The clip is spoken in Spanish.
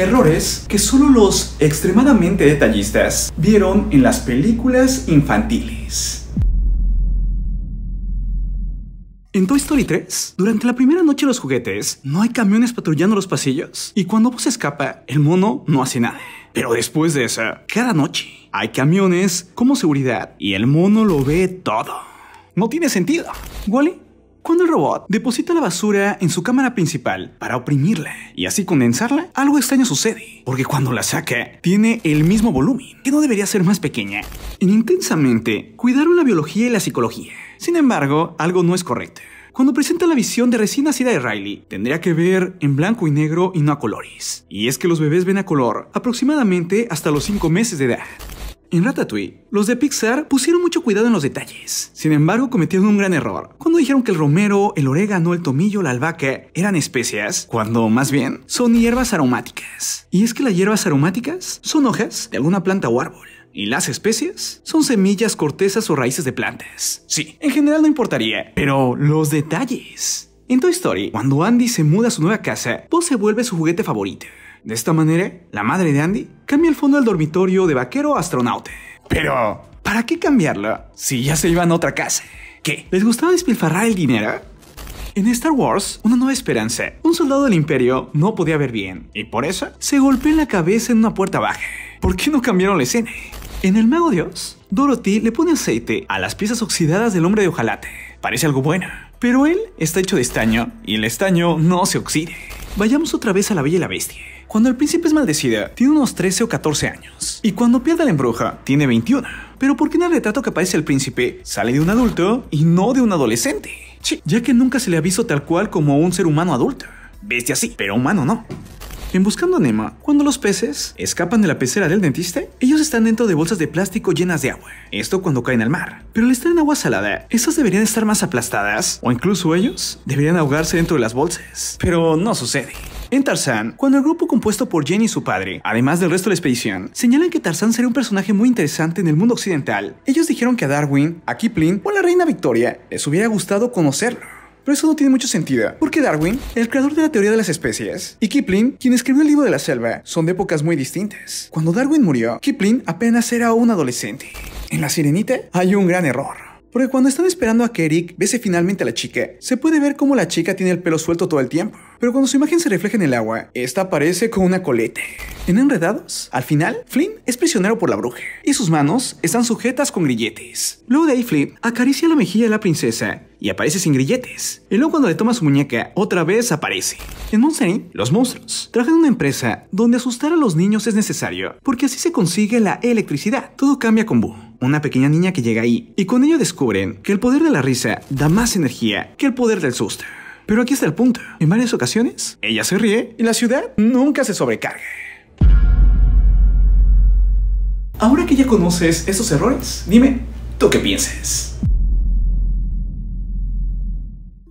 Errores que solo los extremadamente detallistas vieron en las películas infantiles. En Toy Story 3, durante la primera noche de los juguetes, no hay camiones patrullando los pasillos y cuando vos escapa, el mono no hace nada. Pero después de esa, cada noche hay camiones como seguridad y el mono lo ve todo. No tiene sentido. Wally cuando el robot deposita la basura en su cámara principal para oprimirla y así condensarla, algo extraño sucede, porque cuando la saca, tiene el mismo volumen, que no debería ser más pequeña. E intensamente, cuidaron la biología y la psicología. Sin embargo, algo no es correcto. Cuando presenta la visión de recién nacida de Riley, tendría que ver en blanco y negro y no a colores. Y es que los bebés ven a color aproximadamente hasta los 5 meses de edad. En Ratatouille, los de Pixar pusieron mucho cuidado en los detalles. Sin embargo, cometieron un gran error. Cuando dijeron que el romero, el orégano, el tomillo, la albahaca eran especias, cuando más bien son hierbas aromáticas. Y es que las hierbas aromáticas son hojas de alguna planta o árbol. ¿Y las especies? Son semillas, cortezas o raíces de plantas. Sí, en general no importaría, pero los detalles. En Toy Story, cuando Andy se muda a su nueva casa, Po se vuelve su juguete favorito. De esta manera, la madre de Andy cambia el fondo del dormitorio de vaquero a astronauta. Pero, ¿para qué cambiarlo si ya se iban a otra casa? ¿Qué? ¿Les gustaba despilfarrar el dinero? En Star Wars, Una Nueva Esperanza, un soldado del Imperio no podía ver bien y por eso se golpeó en la cabeza en una puerta baja. ¿Por qué no cambiaron la escena? En El Mago Dios, Dorothy le pone aceite a las piezas oxidadas del hombre de hojalate. Parece algo bueno. Pero él está hecho de estaño y el estaño no se oxide. Vayamos otra vez a la Bella y la Bestia. Cuando el príncipe es maldecida, tiene unos 13 o 14 años. Y cuando pierde la embruja, tiene 21. Pero ¿por qué en el retrato que aparece el príncipe sale de un adulto y no de un adolescente? ya que nunca se le visto tal cual como un ser humano adulto. Bestia sí, pero humano no. En Buscando a Nemo, cuando los peces escapan de la pecera del dentista, ellos están dentro de bolsas de plástico llenas de agua. Esto cuando caen al mar. Pero al estar en agua salada, estas deberían estar más aplastadas, o incluso ellos deberían ahogarse dentro de las bolsas. Pero no sucede. En Tarzan, cuando el grupo compuesto por Jenny y su padre, además del resto de la expedición, señalan que Tarzan sería un personaje muy interesante en el mundo occidental, ellos dijeron que a Darwin, a Kipling o a la reina Victoria les hubiera gustado conocerlo. Pero eso no tiene mucho sentido, porque Darwin, el creador de la teoría de las especies, y Kipling, quien escribió el libro de la selva, son de épocas muy distintas. Cuando Darwin murió, Kipling apenas era un adolescente. En La Sirenita hay un gran error. Porque cuando están esperando a que Eric bese finalmente a la chica, se puede ver cómo la chica tiene el pelo suelto todo el tiempo. Pero cuando su imagen se refleja en el agua, esta aparece con una colete. En Enredados, al final, Flynn es prisionero por la bruja y sus manos están sujetas con grilletes. Luego de ahí, Flynn acaricia la mejilla de la princesa y aparece sin grilletes. Y luego cuando le toma su muñeca, otra vez aparece. En Monster los monstruos trabajan una empresa donde asustar a los niños es necesario, porque así se consigue la electricidad. Todo cambia con Boo una pequeña niña que llega ahí, y con ello descubren que el poder de la risa da más energía que el poder del susto. Pero aquí está el punto. En varias ocasiones, ella se ríe y la ciudad nunca se sobrecarga. Ahora que ya conoces esos errores, dime, ¿tú qué piensas?